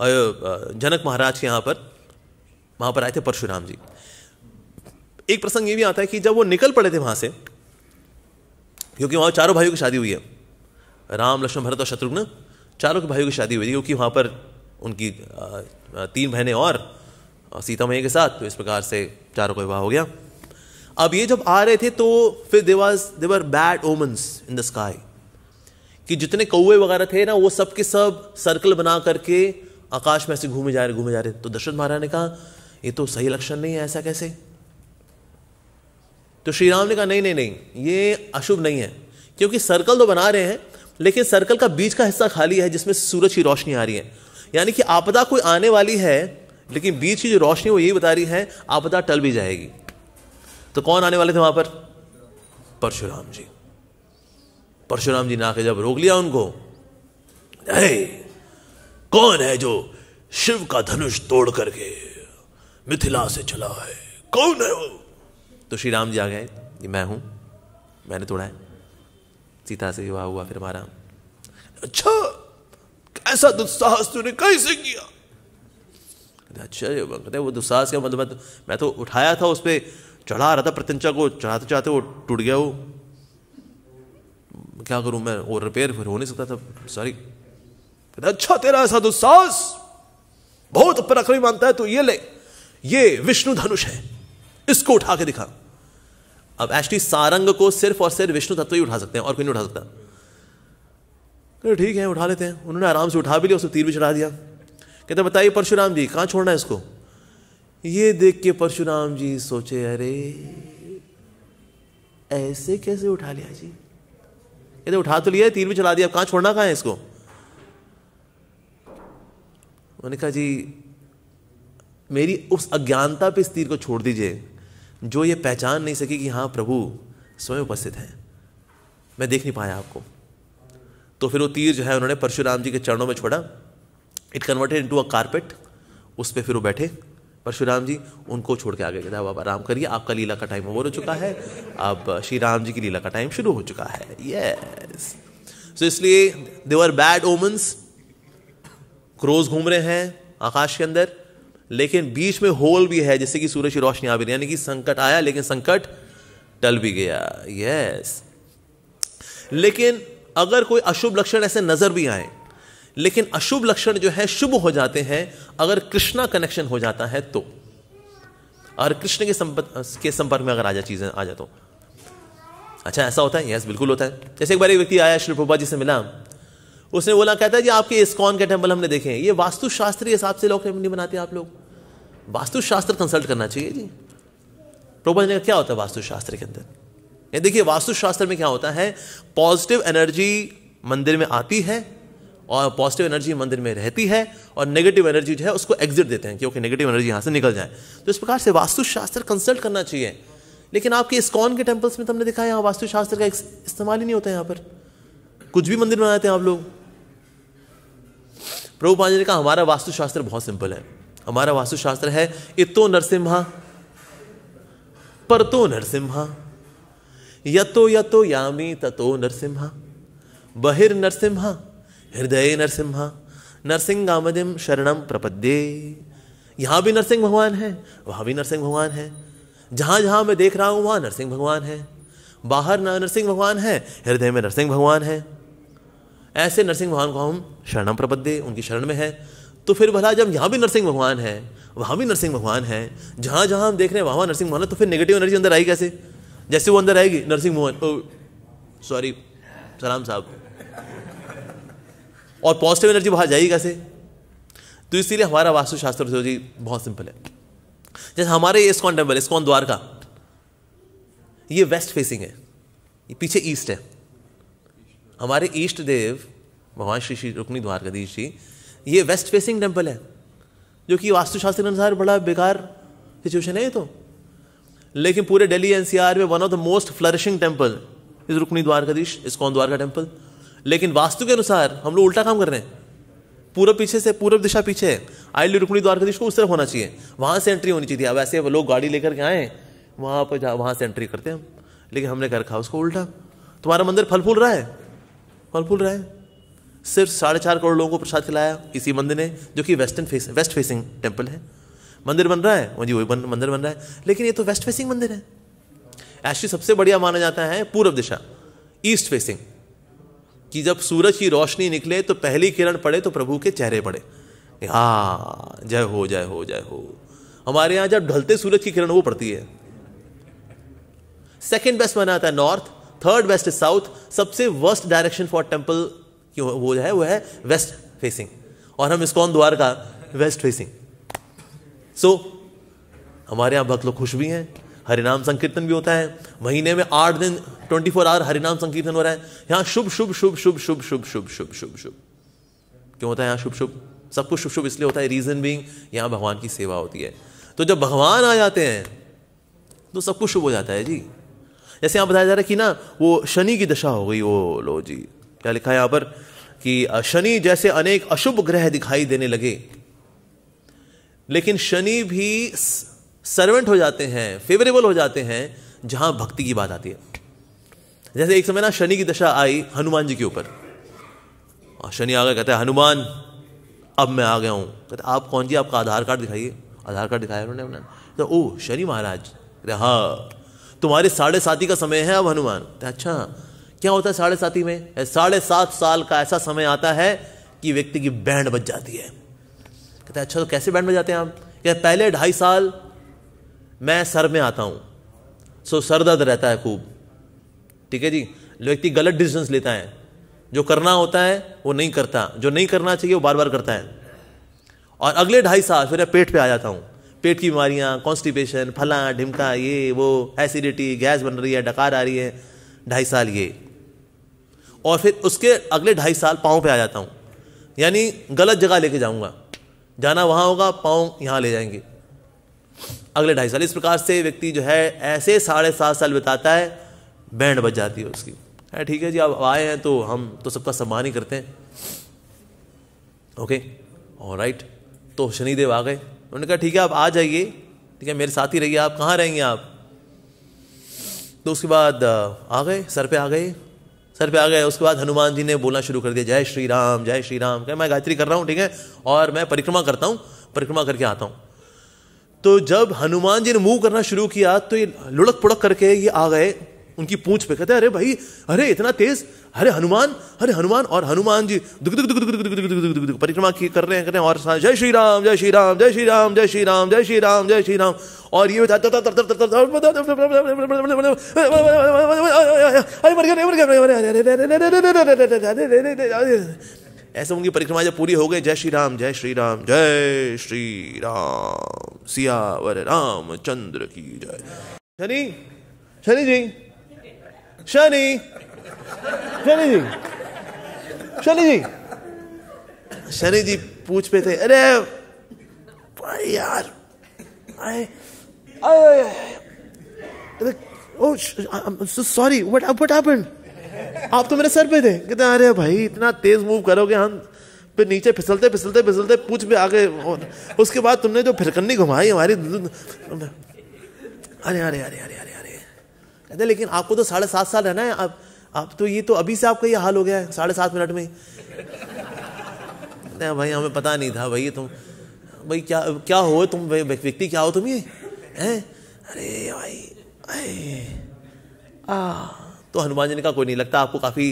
जनक महाराज के यहाँ पर वहाँ पर आए थे परशुराम जी एक प्रसंग ये भी आता है कि जब वो निकल पड़े थे वहाँ से क्योंकि वहाँ चारों भाइयों की शादी हुई है राम लक्ष्मण भरत और शत्रुघ्न चारों के भाइयों की शादी हुई थी क्योंकि वहाँ पर उनकी तीन बहनें और सीता मैया के साथ तो इस प्रकार से चारों का विवाह हो गया अब ये जब आ रहे थे तो फिर there was there were bad omens in the sky कि जितने कौए वगैरह थे ना वो सब के सब सर्कल बना करके आकाश में ऐसे घूमे जा रहे घूमे जा रहे तो दशरथ महाराज ने कहा ये तो सही लक्षण नहीं है ऐसा कैसे तो श्री राम ने कहा नहीं नहीं नहीं ये अशुभ नहीं है क्योंकि सर्कल तो बना रहे हैं लेकिन सर्कल का बीच का हिस्सा खाली है जिसमें सूरज की रोशनी आ रही है यानी कि आपदा कोई आने वाली है लेकिन बीच की जो रोशनी वो यही बता रही है आपदा टल भी जाएगी तो कौन आने वाले थे वहां पर परशुराम जी परशुराम जी ने आके जब रोक लिया उनको कौन है जो शिव का धनुष तोड़ करके मिथिला से चला है कौन है वो तो श्री राम जी आ गए कि मैं हूं मैंने तोड़ा है सीता से विवाह हुआ फिर हमारा अच्छा ऐसा दुस्साहस तूने कैसे किया अच्छा कहते वो दुस्साहस का मतलब तो, मैं तो उठाया था उस पर चढ़ा रहा था प्रत्यंचा को चढ़ाते चढ़ाते वो टूट गया वो क्या करूं मैं और रिपेयर फिर हो नहीं सकता था सॉरी अच्छा तेरा सदुस्साहस बहुत पराक्रमी मानता है तो ये ले ये विष्णु धनुष है इसको उठा के दिखा अब एक्चुअली सारंग को सिर्फ और सिर्फ विष्णु तत्व ही उठा सकते हैं और कोई नहीं उठा सकता तो ठीक है उठा लेते हैं उन्होंने आराम से उठा भी लिया उसको तीर भी चढ़ा दिया कहते बताइए परशुराम जी कहाँ छोड़ना है इसको ये देख के परशुराम जी सोचे अरे ऐसे कैसे उठा लिया जी कहते उठा तो लिया तीर भी चला दिया कहाँ छोड़ना कहाँ है इसको उन्होंने कहा जी मेरी उस अज्ञानता पे इस तीर को छोड़ दीजिए जो ये पहचान नहीं सकी कि हाँ प्रभु स्वयं उपस्थित हैं मैं देख नहीं पाया आपको तो फिर वो तीर जो है उन्होंने परशुराम जी के चरणों में छोड़ा it converted into a carpet उस पर फिर वो बैठे परशुराम जी उनको छोड़ के आगे गए बाबा आराम करिए आपका लीला का टाइम ओवर हो चुका है अब श्री राम जी की लीला का टाइम शुरू हो चुका है यस सो इसलिए आर बैड ओमन्स क्रोज घूम रहे हैं आकाश के अंदर लेकिन बीच में होल भी है जिससे कि सूरज की रोशनी आ भी रही यानी कि संकट आया लेकिन संकट टल भी गया यस लेकिन अगर कोई अशुभ लक्षण ऐसे नजर भी आए लेकिन अशुभ लक्षण जो है शुभ हो जाते हैं अगर कृष्णा कनेक्शन हो जाता है तो और कृष्ण के संपर्क के संपर्क में अगर आ जाए चीजें आ जाए तो अच्छा ऐसा होता है यस बिल्कुल होता है जैसे एक बार एक व्यक्ति आया श्री प्रभा जी से मिला उसने बोला कहता है जी आपके इस्कॉन के टेम्पल हमने देखे हैं ये वास्तुशास्त्र के हिसाब से लोग नहीं बनाते आप लोग वास्तुशास्त्र कंसल्ट करना चाहिए जी प्रभुपाद का क्या होता है वास्तुशास्त्र के अंदर ये देखिए वास्तुशास्त्र में क्या होता है पॉजिटिव एनर्जी मंदिर में आती है और पॉजिटिव एनर्जी मंदिर में रहती है और नेगेटिव एनर्जी जो है उसको एग्जिट देते हैं क्योंकि नेगेटिव एनर्जी यहाँ से निकल जाए तो इस प्रकार से वास्तुशास्त्र कंसल्ट करना चाहिए लेकिन आपके इस्कॉन के टेम्पल्स में तुमने तो देखा है यहाँ वास्तुशास्त्र का इस्तेमाल ही नहीं होता है यहाँ पर कुछ भी मंदिर बनाते हैं आप लोग प्रभु जी ने कहा हमारा वास्तुशास्त्र बहुत सिंपल है हमारा वास्तुशास्त्र है इतो नरसिम्हा परतो नरसिम्हा यतो यतो यामी ततो नरसिम्हा बहिर् नरसिम्हा हृदय नरसिम्हा नरसिंगामदिम शरणम प्रपद्ये यहां भी नरसिंह भगवान है वहां भी नरसिंह भगवान है जहां जहां मैं देख रहा हूँ वहां नरसिंह भगवान है बाहर नरसिंह भगवान है हृदय में नरसिंह भगवान है ऐसे नरसिंह भगवान को हम शरणम प्रबद्धे उनकी शरण में है तो फिर भला जब यहाँ भी नरसिंह भगवान है वहाँ भी नरसिंह भगवान है जहाँ जहाँ हम देख रहे हैं वहाँ वहाँ नरसिंह भगवान है तो फिर नेगेटिव एनर्जी अंदर आई कैसे जैसे वो अंदर आएगी नरसिंह भगवान सॉरी सलाम साहब और पॉजिटिव एनर्जी बाहर जाएगी कैसे तो इसीलिए हमारा वास्तुशास्त्र जो जी बहुत सिंपल है जैसे हमारे इसकॉन टेम्पल इसकॉन द्वार का ये वेस्ट फेसिंग है ये पीछे ईस्ट है हमारे ईष्ट देव भगवान श्री श्री रुक्मी द्वारकाधीश जी ये वेस्ट फेसिंग टेम्पल है जो कि वास्तुशास्त्र के अनुसार बड़ा बेकार सिचुएशन है ये तो लेकिन पूरे दिल्ली एनसीआर में one of the most flourishing temple is Rukmi Dwarkadhish कौन द्वारका टेम्पल लेकिन वास्तु के अनुसार हम लोग उल्टा काम कर रहे हैं पूर्व पीछे से पूर्व दिशा पीछे है आइली रुक्मी द्वारकाधीश को उस तरफ होना चाहिए वहाँ से एंट्री होनी चाहिए अब ऐसे लोग गाड़ी लेकर के आए वहाँ पर वहाँ से एंट्री करते हैं हम लेकिन हमने कर रखा उसको उल्टा तुम्हारा मंदिर फल फूल रहा है फल फूल रहा है सिर्फ साढ़े चार करोड़ लोगों को प्रसाद खिलाया इसी मंदिर ने जो कि western face west facing temple है मंदिर बन रहा है हाँ जी वही बन, मंदिर बन रहा है लेकिन ये तो वेस्ट फेसिंग मंदिर है एक्चुअली सबसे बढ़िया माना जाता है पूर्व दिशा ईस्ट फेसिंग कि जब सूरज की रोशनी निकले तो पहली किरण पड़े तो प्रभु के चेहरे पड़े हाँ जय हो जय हो जय हो हमारे यहाँ जब ढलते सूरज की किरण वो पड़ती है सेकेंड बेस्ट माना जाता है north third west is south सबसे वर्स्ट डायरेक्शन फॉर टेम्पल वो है वो है वेस्ट फेसिंग और हम इसकॉन द्वार का वेस्ट फेसिंग सो so, हमारे यहाँ भक्त लोग खुश भी हैं हरिनाम संकीर्तन भी होता है महीने में आठ दिन ट्वेंटी फोर आवर हरिनाम संकीर्तन हो रहा है यहाँ शुभ शुभ शुभ शुभ शुभ शुभ शुभ शुभ शुभ शुभ क्यों होता है यहाँ शुभ शुभ सब कुछ शुभ शुभ इसलिए होता है रीजन बींग यहाँ भगवान की सेवा होती है तो जब भगवान आ जाते हैं तो सब कुछ शुभ हो जाता है जी जैसे यहाँ बताया जा रहा है कि ना वो शनि की दशा हो गई वो लो जी क्या लिखा है यहाँ पर कि शनि जैसे अनेक अशुभ ग्रह दिखाई देने लगे लेकिन शनि भी सर्वेंट हो जाते हैं फेवरेबल हो जाते हैं जहां भक्ति की बात आती है जैसे एक समय ना शनि की दशा आई हनुमान जी के ऊपर शनि आ गया कहते हैं हनुमान अब मैं आ गया हूं कहते आप कौन जी आपका आधार कार्ड दिखाइए आधार कार्ड दिखाया उन्होंने तो ओ शनि महाराज हाँ तुम्हारे साढ़े साथी का समय है अब हनुमान तो अच्छा क्या होता है साढ़े साथी में साढ़े सात साल का ऐसा समय आता है कि व्यक्ति की बैंड बज जाती है कहते अच्छा तो कैसे बैंड बजाते हैं आप पहले ढाई साल मैं सर में आता हूं सो सर दर्द रहता है खूब ठीक है जी व्यक्ति गलत डिसीजन लेता है जो करना होता है वो नहीं करता जो नहीं करना चाहिए वो बार बार करता है और अगले ढाई साल फिर पेट पे आ जाता हूं पेट की बीमारियाँ कॉन्स्टिपेशन फला ढिमका ये वो एसिडिटी गैस बन रही है डकार आ रही है ढाई साल ये और फिर उसके अगले ढाई साल पाँव पे आ जाता हूँ यानी गलत जगह लेके जाऊँगा जाना वहाँ होगा पाँव यहाँ ले जाएंगे अगले ढाई साल इस प्रकार से व्यक्ति जो है ऐसे साढ़े सात साल बिताता है बैंड बच जाती है उसकी है ठीक है जी आप आए हैं तो हम तो सबका सम्मान ही करते हैं ओके और राइट तो शनिदेव आ गए उन्होंने कहा ठीक है आप आ जाइए ठीक है मेरे साथ ही रहिए आप कहाँ रहेंगे आप तो उसके बाद आ गए सर पे आ गए सर पे आ गए उसके बाद हनुमान जी ने बोलना शुरू कर दिया जय श्री राम जय श्री राम कह मैं गायत्री कर रहा हूँ ठीक है और मैं परिक्रमा करता हूँ परिक्रमा करके आता हूँ तो जब हनुमान जी ने मूव करना शुरू किया तो ये लुढ़क पुड़क करके ये आ गए उनकी पूछ पे कहते अरे भाई अरे इतना तेज हरे हनुमान हरे हनुमान और हनुमान जी दुख दुख दुख दुख दुख दुख दुख दुख परिक्रमा की कर रहे हैं कर रहे हैं और जय श्री राम जय श्री राम जय श्री राम जय श्री राम जय श्री राम जय श्री राम और ये ऐसे उनकी परिक्रमा जब पूरी हो गई जय श्री राम जय श्री राम जय श्री राम सियावर राम चंद्र की जय शनि शनि जी शनि शनि जी शनि जी शनि जी पूछ पे थे अरे भाई यार आए आए अरे oh sorry what what happened आप तो मेरे सर पे थे कहते अरे भाई इतना तेज मूव करोगे हम फिर नीचे फिसलते फिसलते फिसलते पूछ पे आगे गए उसके बाद तुमने जो फिरकन्नी घुमाई हमारी अरे अरे अरे अरे अरे अरे कहते लेकिन आपको तो साढ़े सात साल रहना है आप आप तो ये तो अभी से आपका ये हाल हो गया है साढ़े सात मिनट में नहीं भाई हमें पता नहीं था भाई तुम भाई क्या क्या हो तुम व्यक्ति क्या हो तुम ये हैं अरे भाई अरे आ तो हनुमान जी ने कहा कोई नहीं लगता आपको काफ़ी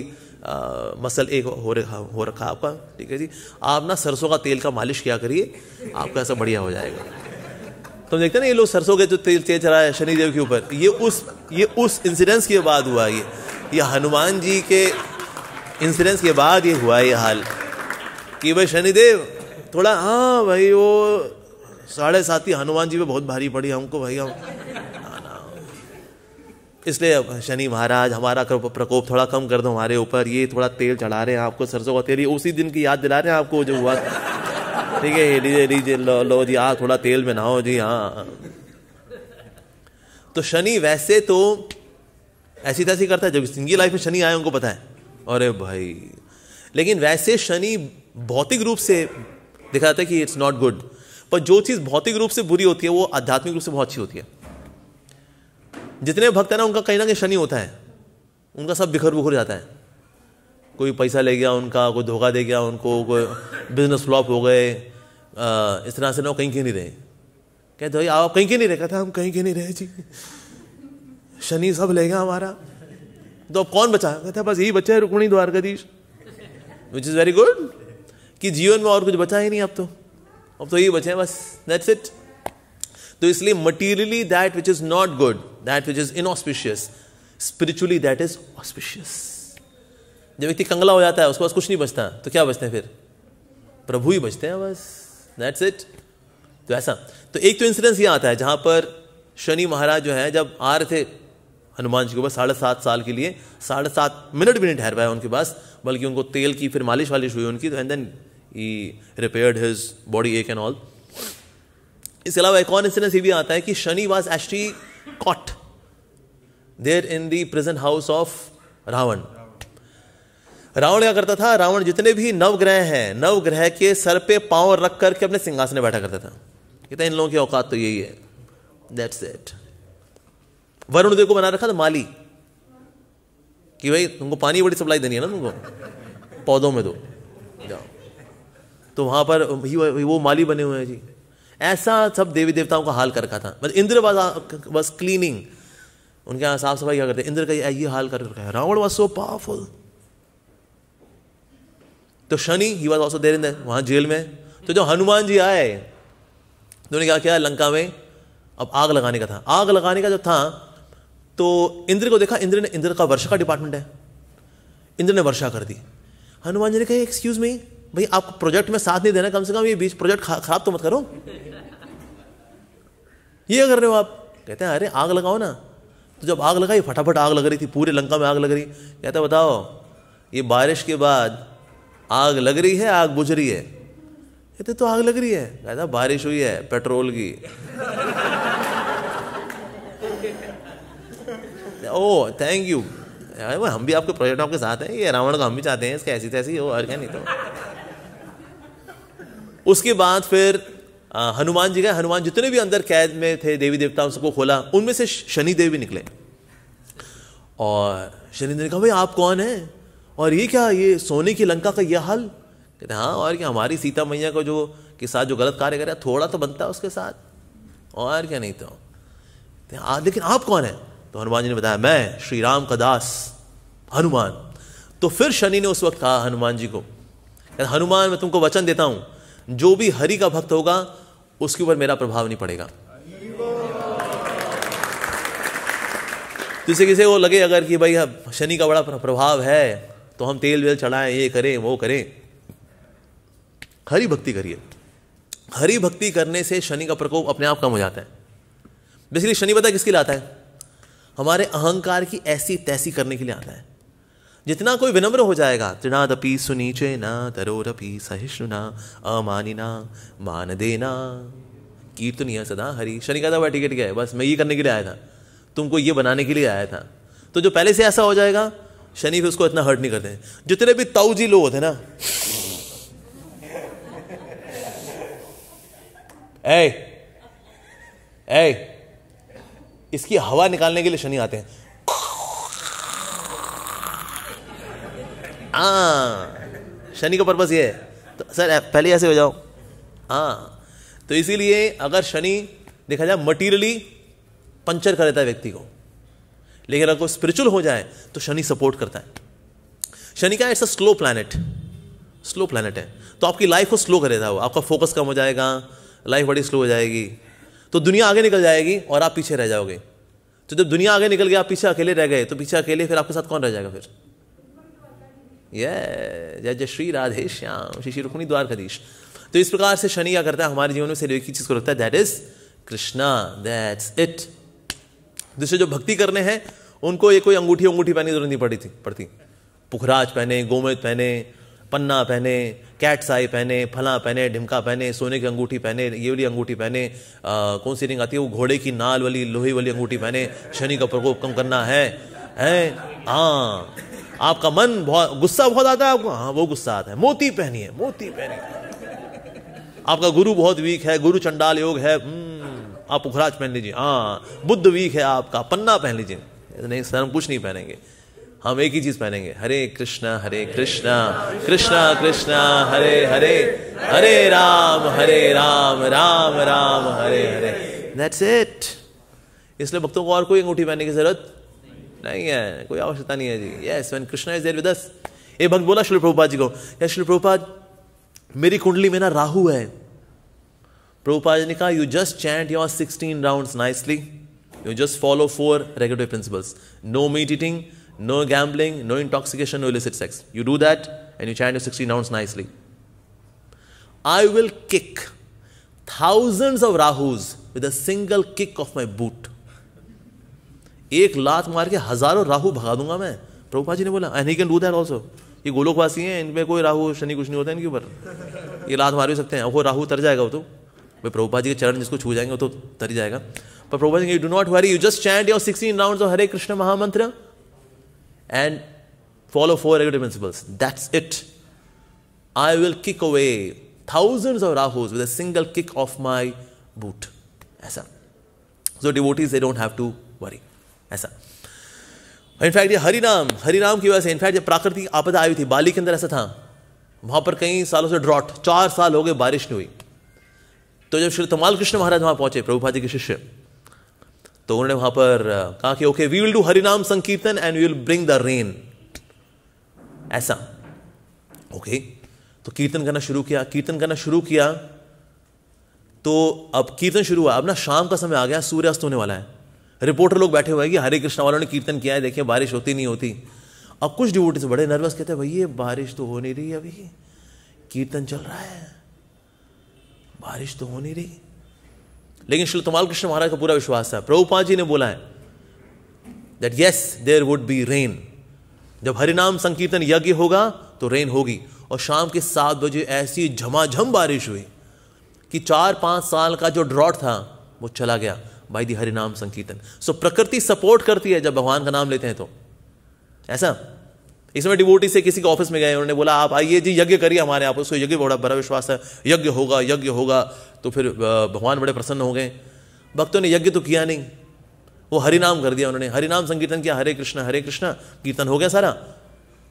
मसल एक हो रखा हो रखा आपका ठीक है जी आप ना सरसों का तेल का मालिश किया करिए आपका ऐसा बढ़िया हो जाएगा तुम देखते ना ये लोग सरसों के जो तेल तेज चला है शनिदेव के ऊपर ये उस ये उस इंसिडेंस के बाद हुआ ये यह हनुमान जी के इंसिडेंस के बाद ये हुआ ये हाल कि भाई शनिदेव थोड़ा हाँ भाई वो साढ़े ही हनुमान जी पे बहुत भारी पड़ी हमको भाई हम हाँ। इसलिए शनि महाराज हमारा प्रकोप थोड़ा कम कर दो हमारे ऊपर ये थोड़ा तेल चढ़ा रहे हैं आपको सरसों का तेल ये उसी दिन की याद दिला रहे हैं आपको जो हुआ ठीक है लीजिए लीजिए लो लो जी आ हाँ, थोड़ा तेल में नहाओ जी हाँ तो शनि वैसे तो ऐसी तैसी करता है जब जिंदगी लाइफ में शनि आए उनको पता है अरे भाई लेकिन वैसे शनि भौतिक रूप से दिखाता है कि इट्स नॉट गुड पर जो चीज़ भौतिक रूप से बुरी होती है वो आध्यात्मिक रूप से बहुत अच्छी होती है जितने भक्त हैं ना उनका कहीं ना कहीं शनि होता है उनका सब बिखर बुखर जाता है कोई पैसा ले गया उनका कोई धोखा दे गया उनको कोई बिजनेस फ्लॉप हो गए इस तरह से ना कहीं के नहीं रहे कहते भाई आप कहीं के नहीं रहे कहते हम कहीं के नहीं रहे जी शनि सब लेगा हमारा तो कौन बचा कहते बस यही बचा है Rukmini Dwarkadhish which is very good कि जीवन में और कुछ बचा ही नहीं अब तो अब तो यही बचे हैं बस दैट्स इट तो इसलिए materially that which is not good that which is inauspicious spiritually that is auspicious जब व्यक्ति कंगला हो जाता है उसके पास कुछ नहीं बचता तो क्या बचते हैं फिर प्रभु ही बचते हैं बस दैट्स इट तो ऐसा तो एक तो इंसिडेंस ये आता है जहां पर शनि महाराज जो है जब आ रहे थे हनुमान जी के पास साढ़े सात साल के लिए साढ़े सात मिनट भी नहीं ठहर पाया उनके पास बल्कि उनको तेल की फिर मालिश वालिश हुई उनकी and then he repaired his body एक एंड ऑल इसके अलावा एक और इंसिडेंस ये भी आता है कि Shani was actually caught there in the present house of Ravan Ravan क्या करता था रावण जितने भी नवग्रह हैं नवग्रह के सर पे पांव रख करके अपने सिंहासन में बैठा करता था कहते इन लोगों की औकात तो यही है दैट्स इट वरुण देव को बना रखा था माली कि भाई तुमको पानी बड़ी सप्लाई देनी है ना तुमको पौधों में दो तो। जाओ तो वहां पर वो माली बने हुए हैं जी ऐसा सब देवी देवताओं का हाल कर रखा था मतलब इंद्र बस बस क्लीनिंग उनके यहाँ साफ सफाई क्या करते इंद्र का ये हाल कर रखा है रावण वॉज सो पावरफुल तो Shani he was also there in jail में तो जब हनुमान जी आए तो उन्होंने क्या किया लंका में अब आग लगाने का था आग लगाने का जो था तो इंद्र को देखा इंद्र ने इंद्र का वर्षा का डिपार्टमेंट है इंद्र ने वर्षा कर दी हनुमान जी ने कहा एक्सक्यूज मी भाई आप प्रोजेक्ट में साथ नहीं देना कम से कम ये बीच प्रोजेक्ट खराब तो मत करो ये कर रहे हो आप कहते हैं अरे आग लगाओ ना तो जब आग लगाई फटाफट आग लग रही थी पूरे लंका में आग लग रही कहते बताओ ये बारिश के बाद आग लग रही है आग बुझ रही है कहते तो आग लग रही है कहता बारिश हुई है पेट्रोल की ओ थैंक यू वो हम भी आपके प्रोजेक्ट आपके साथ हैं ये रावण का हम भी चाहते हैं इसके ऐसी तैसी हो और क्या नहीं तो उसके बाद फिर हनुमान जी गए हनुमान जितने भी अंदर कैद में थे देवी देवता सबको खोला उनमें से शनि देव भी निकले और शनि देव ने कहा भाई आप कौन हैं और ये क्या ये सोने की लंका का यह हल कहते हाँ और क्या हमारी सीता मैया को जो के साथ जो गलत कार्य कर रहा थोड़ा तो बनता है उसके साथ और क्या नहीं तो आ, हाँ, लेकिन आप कौन है तो हनुमान जी ने बताया मैं श्री राम का दास हनुमान तो फिर शनि ने उस वक्त कहा हनुमान जी को हनुमान मैं तुमको वचन देता हूं जो भी हरि का भक्त होगा उसके ऊपर मेरा प्रभाव नहीं पड़ेगा किसी किसी को लगे अगर कि भाई शनि का बड़ा प्रभाव है तो हम तेल वेल चढ़ाएं ये करें वो करें हरी भक्ति करिए हरी भक्ति करने से शनि का प्रकोप अपने आप कम हो जाता है बेसिकली शनि पता किसके लिए आता है हमारे अहंकार की ऐसी तैसी करने के लिए आता है जितना कोई विनम्र हो जाएगा त्रिनादपि सुनीचे ना तरोरपि सहिष्णुना अमानिना मान देना कीर्तनीय सदा हरी शनि का था टिकट गया बस मैं ये करने के लिए आया था तुमको ये बनाने के लिए आया था तो जो पहले से ऐसा हो जाएगा शनि भी उसको इतना हर्ट नहीं करते जितने भी ताऊ जी लोग होते ना ए ए इसकी हवा निकालने के लिए शनि आते हैं आ हाँ, शनि का पर्पज़ ये है तो सर पहले ऐसे हो जाओ हाँ तो इसीलिए अगर शनि देखा जाए मटीरियली पंचर कर देता है व्यक्ति को लेकिन अगर स्पिरिचुअल हो जाए तो शनि सपोर्ट करता है शनि का it's a slow planet slow planet है तो आपकी लाइफ को स्लो कर देता है वो आपका फोकस कम हो जाएगा लाइफ बड़ी स्लो हो जाएगी तो दुनिया आगे निकल जाएगी और आप पीछे रह जाओगे तो जब दुनिया आगे निकल गई आप पीछे अकेले रह गए तो पीछे अकेले फिर आपके साथ कौन रह जाएगा फिर ये जय जय श्री राधे श्याम श्री श्री द्वार द्वारकाधीश तो इस प्रकार से शनि क्या करता है हमारे जीवन में सिर्फ एक ही चीज़ को रखता है that is Krishna that's it दूसरे जो भक्ति करने हैं उनको ये कोई अंगूठी अंगूठी पहनने की जरूरत नहीं पड़ी थी पड़ती पुखराज पहने गोमेद पहने पन्ना पहने कैट साई पहने फला पहने ढिमका पहने सोने की अंगूठी पहने ये वाली अंगूठी पहने आ, कौन सी रिंग आती है वो घोड़े की नाल वाली लोहे वाली अंगूठी पहने शनि का प्रकोप कम करना है हैं हाँ आपका मन बहुत गुस्सा बहुत आता है आपको हाँ वो गुस्सा आता है मोती पहनी है मोती है आपका गुरु बहुत वीक है गुरु चंडाल योग है हम्म, आप उखराज पहन लीजिए हाँ बुद्ध वीक है आपका पन्ना पहन लीजिए नहीं सर हम कुछ नहीं पहनेंगे हम एक ही चीज पहनेंगे हरे कृष्णा हरे कृष्णा कृष्णा कृष्णा हरे हरे हरे राम हरे राम राम राम हरे हरे दैट्स इट इसलिए भक्तों को और कोई अंगूठी पहनने की जरूरत नहीं है कोई आवश्यकता नहीं है जी yes when Krishna is there with us भक्त बोला श्री प्रभुपाद जी को या श्री प्रभुपाद मेरी कुंडली में ना राहु है प्रभुपाद जी ने कहा you just chant your sixteen round nicely you just follow four regulatory principles no meat eating No gambling, no intoxication, no illicit sex. You do that and you chant your 16 rounds nicely. I will kick thousands of Rahus with a single kick of my boot. एक लात मार के हजारों राहु भगा दूंगा मैं प्रभुपा जी ने बोला and he can do that also ये गोलोकवासी हैं इनमें कोई राहु शनि कुछ नहीं होता इनके ऊपर ये लात मार भी सकते हैं वो राहु तर जाएगा वो तो भाई प्रभुपा जी के चरण जिसको छू जाएंगे वो तो तर जाएगा पर Prabhupada ji you do not worry you just chant your sixteen round of Hare Krishna mahamantra and follow four regulative principles. That's it. I will kick away thousands of rahus with a single kick of my boot. ऐसा so devotees they don't have to worry ऐसा in fact ये हरिनाम हरिनाम की वजह से in fact जब प्राकृतिक आपदा आई थी बाली के अंदर ऐसा था वहाँ पर कई सालों से ड्रॉट चार साल हो गए बारिश नहीं हुई तो जब श्री तमाल कृष्ण महाराज वहाँ पहुंचे प्रभुपा जी के शिष्य तो उन्होंने वहां पर कहा कि okay we will do harinam sankirtan and we will bring the rain ऐसा ओके तो कीर्तन करना शुरू किया कीर्तन करना शुरू किया तो अब कीर्तन शुरू हुआ अब ना शाम का समय आ गया सूर्यास्त होने वाला है रिपोर्टर लोग बैठे हुए हैं कि हरे कृष्णा वालों ने कीर्तन किया है देखिए बारिश होती नहीं होती अब कुछ डिवोटीज बड़े नर्वस कहते हैं भैया बारिश तो हो नहीं रही अभी कीर्तन चल रहा है बारिश तो हो नहीं रही लेकिन श्री तमाल कृष्ण महाराज का पूरा विश्वास है प्रभुपा जी ने बोला है that yes there would be rain जब हरिनाम संकीर्तन यज्ञ होगा तो रेन होगी और शाम के सात बजे ऐसी झमाझम बारिश हुई कि चार पांच साल का जो ड्रॉट था वो चला गया बाई दी हरिनाम संकीर्तन सो प्रकृति सपोर्ट करती है जब भगवान का नाम लेते हैं तो ऐसा इसमें डिवोटी से किसी के ऑफिस में गए उन्होंने बोला आप आइए जी यज्ञ करिए हमारे आप उसको यज्ञ बड़ा बड़ा विश्वास है यज्ञ होगा यज्ञ होगा तो फिर भगवान बड़े प्रसन्न हो गए भक्तों ने यज्ञ तो किया नहीं वो हरिनाम कर दिया उन्होंने हरिनाम संकीर्तन किया हरे कृष्ण हरे कृष्ण कीर्तन हो गया सारा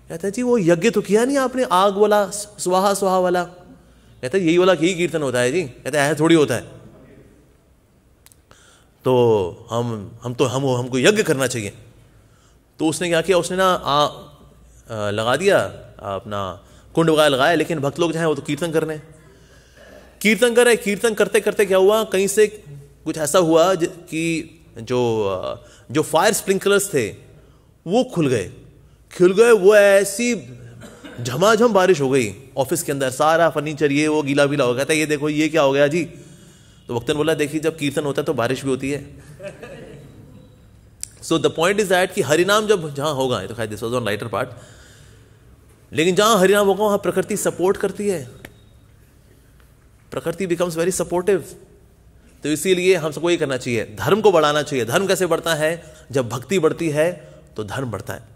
कहता जी वो यज्ञ तो किया नहीं आपने आग वाला स्वाहा स्वाहा वाला कहता यही वाला यही कीर्तन होता है जी कहते ऐसा थोड़ी होता है तो हम हम तो हम हमको यज्ञ करना चाहिए तो उसने क्या किया उसने ना लगा दिया अपना कुंड वगैरह लगाया लेकिन भक्त लोग जो हैं वो तो कीर्तन करने कीर्तन कर रहे कीर्तन करते करते क्या हुआ कहीं से कुछ ऐसा हुआ कि जो जो फायर स्प्रिंकलर्स थे वो खुल गए खुल गए वो ऐसी झमाझम बारिश हो गई ऑफिस के अंदर सारा फर्नीचर ये वो गीला बीला हो गया था ये देखो ये क्या हो गया जी तो ने बोला देखिए जब कीर्तन होता है तो बारिश भी होती है so the point is that कि हरिनाम जब जहाँ होगा तो खैर this was on lighter part लेकिन जहां हरिनाम होगा वहां प्रकृति सपोर्ट करती है प्रकृति बिकम्स वेरी सपोर्टिव तो इसीलिए हम सबको ये करना चाहिए धर्म को बढ़ाना चाहिए धर्म कैसे बढ़ता है जब भक्ति बढ़ती है तो धर्म बढ़ता है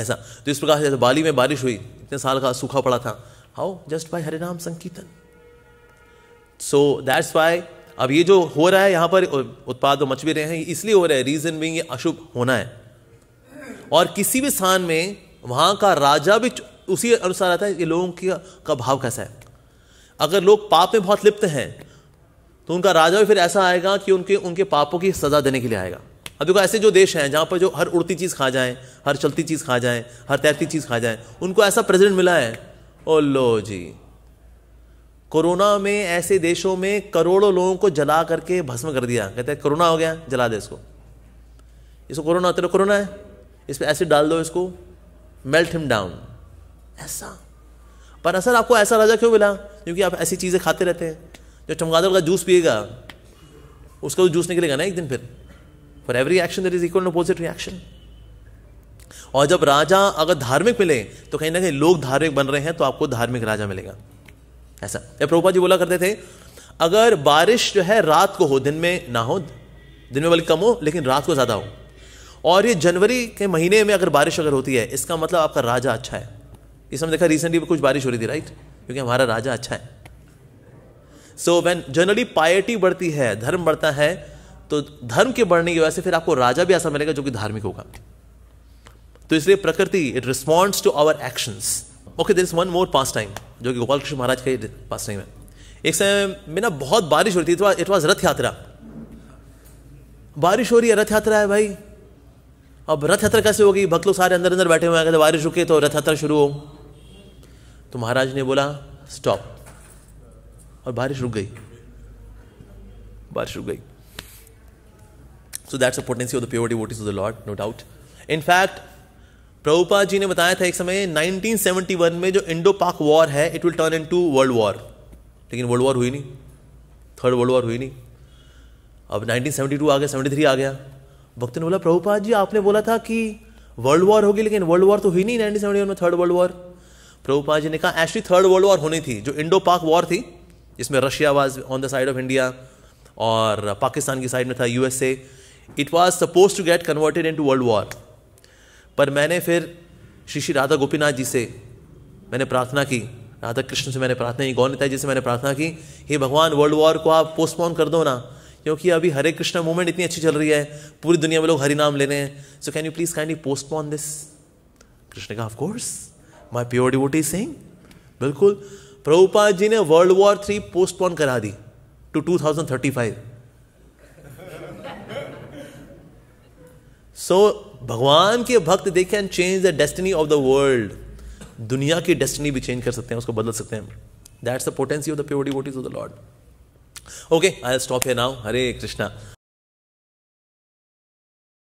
ऐसा तो इस प्रकार से जैसे बाली में बारिश हुई इतने साल का सूखा पड़ा था हाउ जस्ट बाय हरिनाम संकीर्तन सो दैट्स वाई अब ये जो हो रहा है यहां पर उत्पाद मच भी रहे हैं इसलिए हो रहा है रीजन बिंग ये अशुभ होना है और किसी भी स्थान में वहाँ का राजा भी उसी अनुसार आता है कि लोगों की का भाव कैसा है अगर लोग पाप में बहुत लिप्त हैं तो उनका राजा भी फिर ऐसा आएगा कि उनके उनके पापों की सज़ा देने के लिए आएगा अब देखो ऐसे जो देश हैं जहाँ पर जो हर उड़ती चीज़ खा जाएँ हर चलती चीज़ खा जाएँ हर तैरती चीज़ खा जाएँ उनको ऐसा प्रेजिडेंट मिला है ओ लो जी कोरोना में ऐसे देशों में करोड़ों लोगों को जला करके भस्म कर दिया कहते हैं कोरोना हो गया जला दे इसको इसको कोरोना तेरा कोरोना है इस पर एसिड डाल दो इसको मेल्ट हिम डाउन ऐसा पर असर आपको ऐसा राजा क्यों मिला क्योंकि आप ऐसी चीज़ें खाते रहते हैं जो चमगादड़ का जूस पिएगा उसका तो जूस निकलेगा ना एक दिन फिर for every action there is equal opposite reaction और जब राजा अगर धार्मिक मिले तो कहीं ना कहीं लोग धार्मिक बन रहे हैं तो आपको धार्मिक राजा मिलेगा ऐसा या प्रभुपा जी बोला करते थे अगर बारिश जो है रात को हो दिन में ना हो दिन में बल्कि कम हो लेकिन रात को ज़्यादा हो और ये जनवरी के महीने में अगर बारिश अगर होती है इसका मतलब आपका राजा अच्छा है इस हमने देखा रिसेंटली कुछ बारिश हो रही थी राइट क्योंकि हमारा राजा अच्छा है सो वैन जनरली पायटी बढ़ती है धर्म बढ़ता है तो धर्म के बढ़ने की वजह से फिर आपको राजा भी ऐसा मिलेगा जो कि धार्मिक होगा तो इसलिए प्रकृति it responds to our action okay this one more pastime जो कि गोपाल कृष्ण महाराज का पास टाइम है एक समय में ना बहुत बारिश हो रही थी इट वॉज रथ यात्रा बारिश हो रही है रथ यात्रा है भाई अब रथ यात्रा कैसे होगी भक्त लोग सारे अंदर अंदर बैठे हुए हैं बारिश रुके तो रथ यात्रा शुरू हो तो महाराज ने बोला स्टॉप और बारिश रुक गई बारिश रुक गई so that's a potency of the purity what is the lord no doubt in fact Prabhupada ji ने बताया था एक समय 1971 में जो इंडो पाक वॉर है it will turn in to world war लेकिन वर्ल्ड वॉर हुई नहीं थर्ड वर्ल्ड वॉर हुई नहीं अब 1972 आ गया 73 आ गया भक्त ने बोला प्रभुपाद जी आपने बोला था कि वर्ल्ड वॉर होगी लेकिन वर्ल्ड वॉर तो हुई नहीं नाइनटीन सेवेंटी में third world war Prabhupada ji ने कहा एक्चुअली थर्ड वर्ल्ड वॉर होनी थी जो इंडो पाक वॉर थी जिसमें Russia was on the side of India और पाकिस्तान की साइड में था USA it was suppose to get converted in to world war पर मैंने फिर श्री श्री राधा गोपीनाथ जी से मैंने प्रार्थना की राधा कृष्ण से मैंने प्रार्थना की गौनिता जी से मैंने प्रार्थना की हे भगवान वर्ल्ड वॉर को आप पोस्टपोन कर दो ना क्योंकि अभी हरे कृष्णा मूवमेंट इतनी अच्छी चल रही है पूरी दुनिया में लोग हरि नाम ले रहे हैं so can you please kindly postpone this Krishna का of course my pure devotee Singh बिल्कुल प्रभुपा जी ने वर्ल्ड वॉर थ्री पोस्टपोन करा दी to two thousand thirty five so भगवान के भक्त they can change the destiny of the world दुनिया की डेस्टिनी भी चेंज कर सकते हैं उसको बदल सकते हैं that's the potency of the pure devotees of the lord Okay, I'll stop here now. Hare Krishna.